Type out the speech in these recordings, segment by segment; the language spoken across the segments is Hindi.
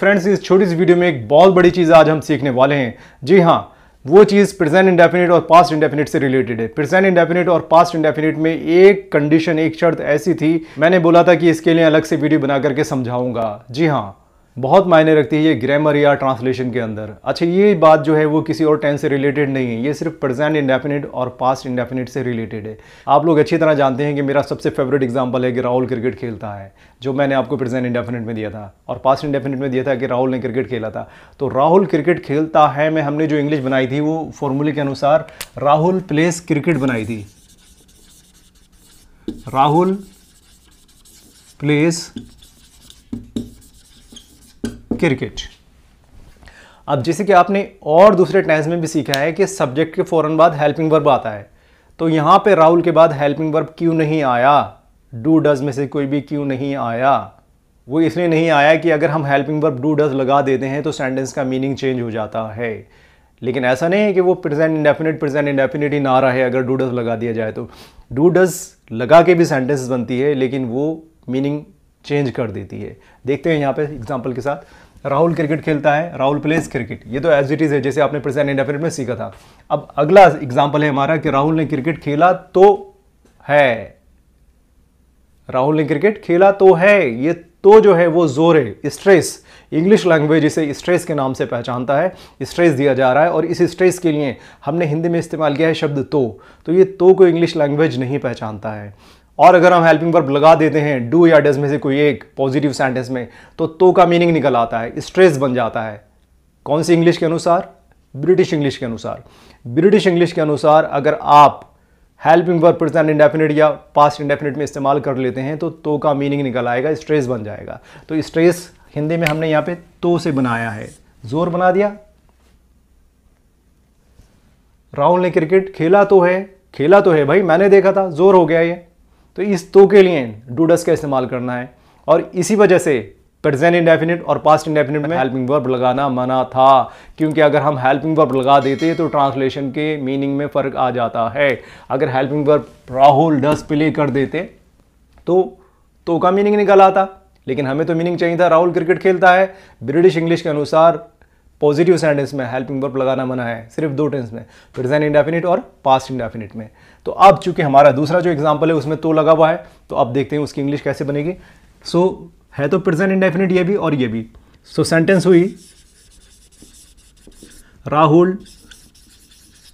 फ्रेंड्स इस छोटी सी वीडियो में एक बहुत बड़ी चीज़ आज हम सीखने वाले हैं जी हाँ वो चीज़ प्रेजेंट इंडेफिनिट और पास्ट इंडेफिनिट से रिलेटेड है प्रेजेंट इंडेफिनिट और पास्ट इंडेफिनिट में एक कंडीशन एक शर्त ऐसी थी मैंने बोला था कि इसके लिए अलग से वीडियो बना करके समझाऊंगा जी हाँ बहुत मायने रखती है ये ग्रामर या ट्रांसलेशन के अंदर अच्छा ये बात जो है वो किसी और टेंस से रिलेटेड नहीं है ये सिर्फ प्रेजेंट इंडेफिनिट और पास्ट इंडेफिनिट से रिलेटेड है आप लोग अच्छी तरह जानते हैं कि मेरा सबसे फेवरेट एग्जाम्पल है कि राहुल क्रिकेट खेलता है जो मैंने आपको प्रेजेंट इंडेफिनिट में दिया था और पास्ट इंडेफिनिट में दिया था कि राहुल ने क्रिकेट खेला था तो राहुल क्रिकेट खेलता है मैं हमने जो इंग्लिश बनाई थी वो फॉर्मूले के अनुसार राहुल प्लेस क्रिकेट बनाई थी राहुल प्लेस क्रिकेट अब जैसे कि आपने और दूसरे टेंस में भी सीखा है कि सब्जेक्ट के फ़ौरन बाद हेल्पिंग वर्ब आता है तो यहां पे राहुल के बाद हेल्पिंग वर्ब क्यों नहीं आया डू डज में से कोई भी क्यों नहीं आया वो इसलिए नहीं आया कि अगर हम हेल्पिंग वर्ब डू डज लगा देते हैं तो सेंटेंस का मीनिंग चेंज हो जाता है लेकिन ऐसा नहीं है कि वो प्रेजेंट इंडेफिनिट प्रेजेंट इंडेफिनिट ही ना रहे अगर डू डज लगा दिया जाए तो डू डज लगा के भी सेंटेंस बनती है लेकिन वो मीनिंग चेंज कर देती है देखते हैं यहाँ पे एग्जाम्पल के साथ राहुल क्रिकेट खेलता है राहुल प्लेस क्रिकेट ये तो एज इट इज़ है जैसे आपने प्रेजेंट इंडेफिनेट में सीखा था अब अगला एग्जाम्पल है हमारा कि राहुल ने क्रिकेट खेला तो है राहुल ने क्रिकेट खेला तो है ये तो जो है वो जोर है स्ट्रेस इंग्लिश लैंग्वेज इसे स्ट्रेस के नाम से पहचानता है स्ट्रेस दिया जा रहा है और इस स्ट्रेस के लिए हमने हिंदी में इस्तेमाल किया है शब्द तो तो ये तो को इंग्लिश लैंग्वेज नहीं पहचानता है और अगर हम हेल्पिंग वर्ब लगा देते हैं डू या डज में से कोई एक पॉजिटिव सेंटेंस में तो तो का मीनिंग निकल आता है स्ट्रेस बन जाता है कौन सी इंग्लिश के अनुसार ब्रिटिश इंग्लिश के अनुसार ब्रिटिश इंग्लिश के अनुसार अगर आप हेल्पिंग वर्ब प्रेजेंट इंडेफिनेट या पास्ट इंडेफिनेट में इस्तेमाल कर लेते हैं तो तो का मीनिंग निकल आएगा स्ट्रेस बन जाएगा तो स्ट्रेस हिंदी में हमने यहाँ पे तो से बनाया है जोर बना दिया राहुल ने क्रिकेट खेला तो है खेला तो है भाई मैंने देखा था जोर हो गया ये तो इस तो के लिए डूडस का इस्तेमाल करना है और इसी वजह से प्रेजेंट इंडेफिनिट और पास्ट इंडेफिनिट में हेल्पिंग वर्ब लगाना मना था क्योंकि अगर हम हेल्पिंग वर्ब लगा देते तो ट्रांसलेशन के मीनिंग में फ़र्क आ जाता है अगर helping verb Rahul does play कर देते तो तो का मीनिंग निकल आता लेकिन हमें तो मीनिंग चाहिए था राहुल क्रिकेट खेलता है ब्रिटिश इंग्लिश के अनुसार पॉजिटिव सेंटेंस में हेल्पिंग वर्ब लगाना मना है सिर्फ दो टेंस में प्रेजेंट इंडेफिनिट और पास्ट इंडेफिनिट में तो अब चूंकि हमारा दूसरा जो एग्जाम्पल है उसमें तो लगा हुआ है तो अब देखते हैं उसकी इंग्लिश कैसे बनेगी सो so, है तो प्रेजेंट इंडेफिनिट ये भी और ये भी सो so, सेंटेंस हुई राहुल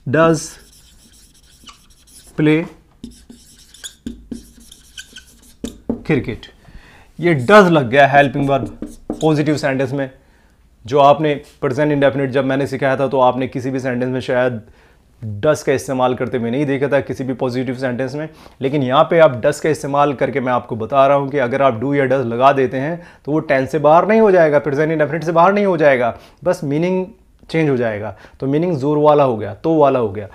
डज प्ले क्रिकेट ये डज लग गया हेल्पिंग वर्ब पॉजिटिव सेंटेंस में जो आपने प्रेजेंट इंडेफिनिट जब मैंने सिखाया था तो आपने किसी भी सेंटेंस में शायद डस का इस्तेमाल करते हुए नहीं देखा था किसी भी पॉजिटिव सेंटेंस में लेकिन यहाँ पे आप डस का इस्तेमाल करके मैं आपको बता रहा हूँ कि अगर आप डू या डस लगा देते हैं तो वो टेंस से बाहर नहीं हो जाएगा प्रेजेंट इंडेफिनिट से बाहर नहीं हो जाएगा बस मीनिंग चेंज हो जाएगा तो मीनिंग जोर वाला हो गया तो वाला हो गया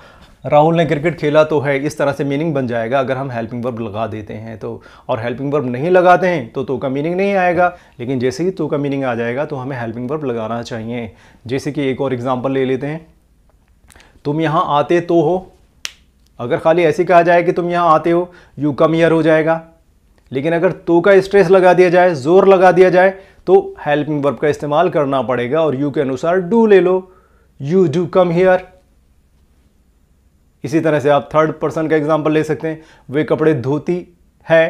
राहुल ने क्रिकेट खेला तो है इस तरह से मीनिंग बन जाएगा अगर हम हेल्पिंग वर्ब लगा देते हैं तो और हेल्पिंग वर्ब नहीं लगाते हैं तो तो का मीनिंग नहीं आएगा लेकिन जैसे ही तो का मीनिंग आ जाएगा तो हमें हेल्पिंग वर्ब लगाना चाहिए जैसे कि एक और एग्ज़ाम्पल ले लेते हैं तुम यहाँ आते तो हो अगर खाली ऐसे कहा जाए कि तुम यहाँ आते हो यू कम ईयर हो जाएगा लेकिन अगर तो का स्ट्रेस लगा दिया जाए ज़ोर लगा दिया जाए तो हेल्पिंग वर्ब का इस्तेमाल करना पड़ेगा और यू के अनुसार डू ले लो यू डू कम हेयर इसी तरह से आप थर्ड पर्सन का एग्जाम्पल ले सकते हैं वे कपड़े धोती है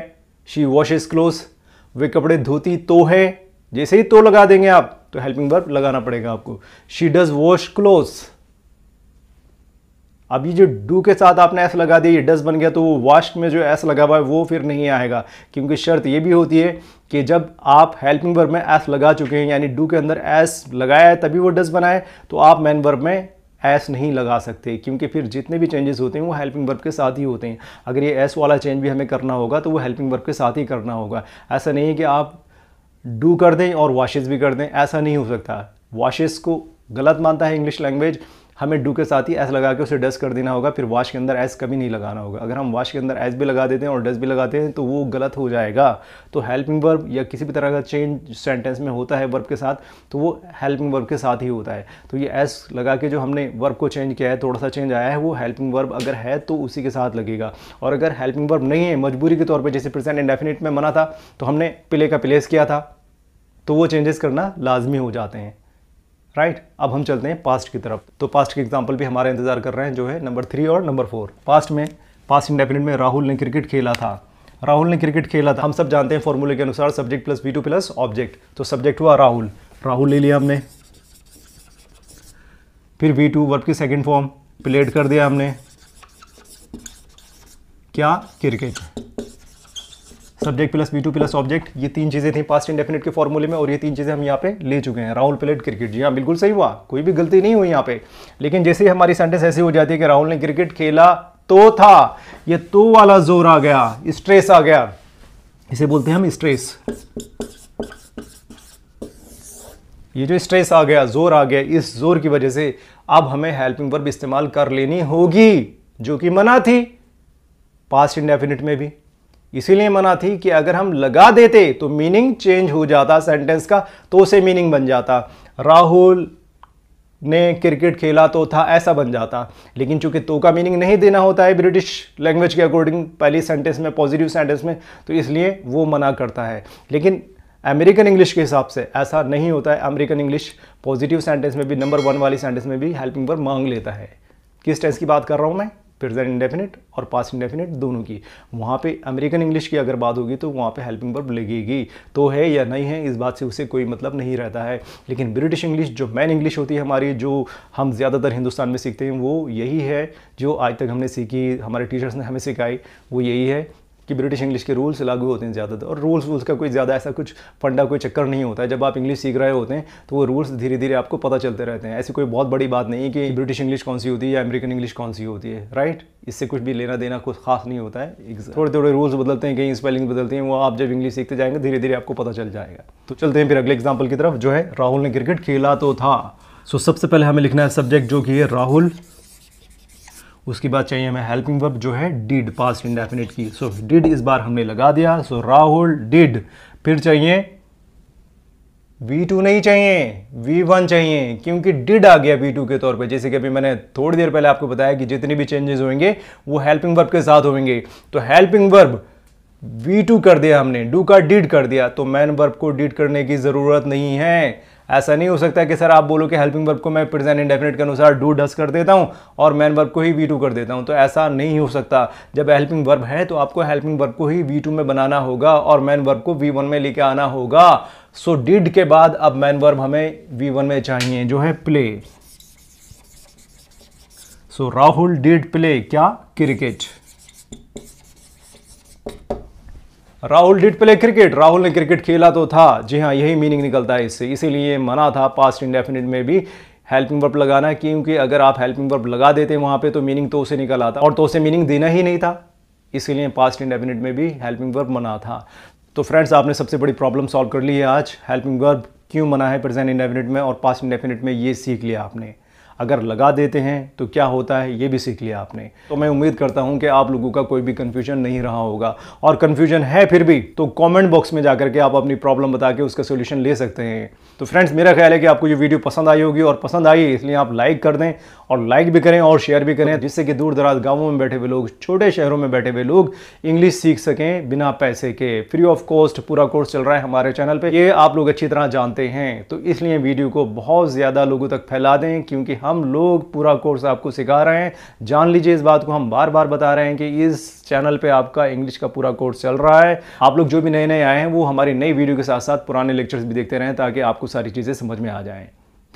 शी इज क्लोज वे कपड़े धोती तो है जैसे ही तो लगा देंगे आप तो हेल्पिंग वर्ब लगाना पड़ेगा आपको शी डज वॉश क्लोज अब ये जो डू के साथ आपने ऐसा लगा दिया ये डस बन गया तो वो वास्ट में जो ऐसा लगा हुआ है वो फिर नहीं आएगा क्योंकि शर्त ये भी होती है कि जब आप हेल्पिंग वर्ब में एस लगा चुके हैं यानी डू के अंदर एस लगाया है तभी वो डस बनाए तो आप मैन वर्ब में एस नहीं लगा सकते क्योंकि फिर जितने भी चेंजेस होते हैं वो हेल्पिंग वर्क के साथ ही होते हैं अगर ये एस वाला चेंज भी हमें करना होगा तो वो हेल्पिंग वर्क के साथ ही करना होगा ऐसा नहीं है कि आप डू कर दें और वॉशेज भी कर दें ऐसा नहीं हो सकता वॉशेज को गलत मानता है इंग्लिश लैंग्वेज हमें डू के साथ ही एस लगा के उसे डस्ट कर देना होगा फिर वाश के अंदर एस कभी नहीं लगाना होगा अगर हम वाश के अंदर एस भी लगा देते हैं और डस्ट भी लगाते हैं तो वो गलत हो जाएगा तो हेल्पिंग वर्ब या किसी भी तरह का चेंज सेंटेंस में होता है वर्ब के साथ तो वो हेल्पिंग वर्ब के साथ ही होता है तो ये एस लगा के जो हमने वर्ब को चेंज किया है थोड़ा सा चेंज आया है वो हेल्पिंग वर्ब अगर है तो उसी के साथ लगेगा और अगर हेल्पिंग वर्ब नहीं है मजबूरी के तौर पर जैसे प्रेजेंट इंडेफिनिट में मना था तो हमने प्ले का प्लेस किया था तो वो चेंजेस करना लाजमी हो जाते हैं राइट right? अब हम चलते हैं पास्ट की तरफ तो पास्ट के एग्जाम्पल भी हमारा इंतजार कर रहे हैं जो है नंबर थ्री और नंबर फोर पास्ट में पास्ट इंडेफिनिट में राहुल ने क्रिकेट खेला था राहुल ने क्रिकेट खेला था हम सब जानते हैं फॉर्मूले के अनुसार subject plus V two plus object तो सब्जेक्ट हुआ राहुल राहुल ले लिया हमने फिर वी टू वर्ब की सेकेंड फॉर्म प्लेट कर दिया हमने क्या cricket subject plus V two plus object ये तीन चीज़ें थी पास्ट इंडेफिनेट के फॉर्मूले में और ये तीन चीज़ें हम यहाँ पे ले चुके हैं राहुल प्लेट क्रिकेट जी हाँ बिल्कुल सही हुआ कोई भी गलती नहीं हुई यहाँ पे लेकिन जैसे ही हमारी सेंटेंस ऐसी हो जाती है कि राहुल ने क्रिकेट खेला तो था ये तो वाला जोर आ गया स्ट्रेस आ गया इसे बोलते हैं हम स्ट्रेस ये जो स्ट्रेस आ गया जोर आ गया इस जोर की वजह से अब हमें हेल्पिंग वर्ब इस्तेमाल कर लेनी होगी जो कि मना थी पास्ट इंडेफिनिट में भी इसीलिए मना थी कि अगर हम लगा देते तो मीनिंग चेंज हो जाता सेंटेंस का तो उसे मीनिंग बन जाता राहुल ने क्रिकेट खेला तो था ऐसा बन जाता लेकिन चूंकि तो का मीनिंग नहीं देना होता है ब्रिटिश लैंग्वेज के अकॉर्डिंग पहली सेंटेंस में पॉजिटिव सेंटेंस में तो इसलिए वो मना करता है लेकिन अमेरिकन इंग्लिश के हिसाब से ऐसा नहीं होता है अमेरिकन इंग्लिश पॉजिटिव सेंटेंस में भी नंबर वन वाली सेंटेंस में भी हेल्पिंग वर्ब मांग लेता है किस टेंस की बात कर रहा हूँ मैं प्रेजेंट इंडेफिनिट और पास इंडेफिनिट दोनों की वहाँ पे अमेरिकन इंग्लिश की अगर बात होगी तो वहाँ पे हेल्पिंग वर्ब लगेगी तो है या नहीं है इस बात से उसे कोई मतलब नहीं रहता है लेकिन ब्रिटिश इंग्लिश जो मैन इंग्लिश होती है हमारी जो हम ज़्यादातर हिंदुस्तान में सीखते हैं वो यही है जो आज तक हमने सीखी हमारे टीचर्स ने हमें सिखाई वो यही है कि ब्रिटिश इंग्लिश के रूल्स लागू होते हैं ज़्यादातर और रूल्स वूल्स का कोई ज़्यादा ऐसा कुछ फंडा कोई चक्कर नहीं होता है जब आप इंग्लिश सीख रहे होते हैं तो वो रूल्स धीरे धीरे आपको पता चलते रहते हैं ऐसी कोई बहुत बड़ी बात नहीं है कि ब्रिटिश इंग्लिश कौन सी होती है या अमेरिकन इंग्लिश कौन सी होती है राइट इससे कुछ भी लेना देना कुछ खास नहीं होता है थोड़े थोड़े रूल्स बदलते हैं कहीं स्पेलिंग बदलते हैं वो आप जब इंग्लिश सीखते जाएंगे धीरे धीरे आपको पता चल जाएगा तो चलते हैं फिर अगले एग्जाम्पल की तरफ जो है राहुल ने क्रिकेट खेला तो था सो सबसे पहले हमें लिखना है सब्जेक्ट जो कि है राहुल उसके बाद चाहिए हमें हेल्पिंग वर्ब जो है डिड पास्ट इंडेफिनेट की सो so, डिड इस बार हमने लगा दिया सो राहुल डिड फिर चाहिए वी नहीं चाहिए V1 वन चाहिए क्योंकि डिड आ गया वी टू के तौर पे जैसे कि अभी मैंने थोड़ी देर पहले आपको बताया कि जितने भी चेंजेस होंगे वो हेल्पिंग वर्ब के साथ होंगे तो हेल्पिंग वर्ब वी टू कर दिया हमने डू का डिड कर दिया तो मैन वर्ब को डिड करने की ज़रूरत नहीं है ऐसा नहीं हो सकता कि सर आप बोलो कि हेल्पिंग वर्ब को मैं प्रेजेंट इंडेफिनेट के अनुसार डू डस कर देता हूँ और मैन वर्ब को ही वी टू कर देता हूँ तो ऐसा नहीं हो सकता जब हेल्पिंग वर्ब है तो आपको हेल्पिंग वर्ब को ही वी टू में बनाना होगा और मैन वर्ब को वी वन में लेके आना होगा सो so, डिड के बाद अब मैन वर्ब हमें वी वन में चाहिए जो है play so Rahul did play क्या cricket Rahul did play cricket Rahul ने क्रिकेट खेला तो था जी हाँ यही मीनिंग निकलता है इससे इसीलिए मना था पास्ट इंडेफिनिट में भी हेल्पिंग वर्ब लगाना क्योंकि अगर आप हेल्पिंग वर्ब लगा देते वहाँ पे तो मीनिंग तो उसे निकल आता और तो उसे मीनिंग देना ही नहीं था इसीलिए पास्ट इंडेफिनिट में भी हेल्पिंग वर्ब मना था तो फ्रेंड्स आपने सबसे बड़ी प्रॉब्लम सॉल्व कर ली है आज हेल्पिंग वर्ब क्यों मना है प्रेजेंट इंडेफिनिट में और पास्ट इंडेफिनिट में ये सीख लिया आपने अगर लगा देते हैं तो क्या होता है ये भी सीख लिया आपने तो मैं उम्मीद करता हूँ कि आप लोगों का कोई भी कन्फ्यूजन नहीं रहा होगा और कन्फ्यूजन है फिर भी तो कॉमेंट बॉक्स में जाकर के आप अपनी प्रॉब्लम बता के उसका सोल्यूशन ले सकते हैं तो फ्रेंड्स मेरा ख्याल है कि आपको ये वीडियो पसंद आई होगी और पसंद आई इसलिए आप लाइक कर दें और लाइक भी करें और शेयर भी करें जिससे कि दूर दराज गाँवों में बैठे हुए लोग छोटे शहरों में बैठे हुए लोग इंग्लिश सीख सकें बिना पैसे के फ्री ऑफ कॉस्ट पूरा कोर्स चल रहा है हमारे चैनल पर ये आप लोग अच्छी तरह जानते हैं तो इसलिए वीडियो को बहुत ज़्यादा लोगों तक फैला दें क्योंकि हम लोग पूरा कोर्स आपको सिखा रहे हैं जान लीजिए इस बात को हम बार बार बता रहे हैं कि इस चैनल पे आपका इंग्लिश का पूरा कोर्स चल रहा है आप लोग जो भी नए नए आए हैं वो हमारी नई वीडियो के साथ साथ पुराने लेक्चर्स भी देखते रहें ताकि आपको सारी चीज़ें समझ में आ जाएँ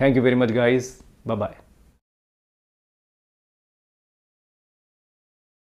thank you very much guys bye bye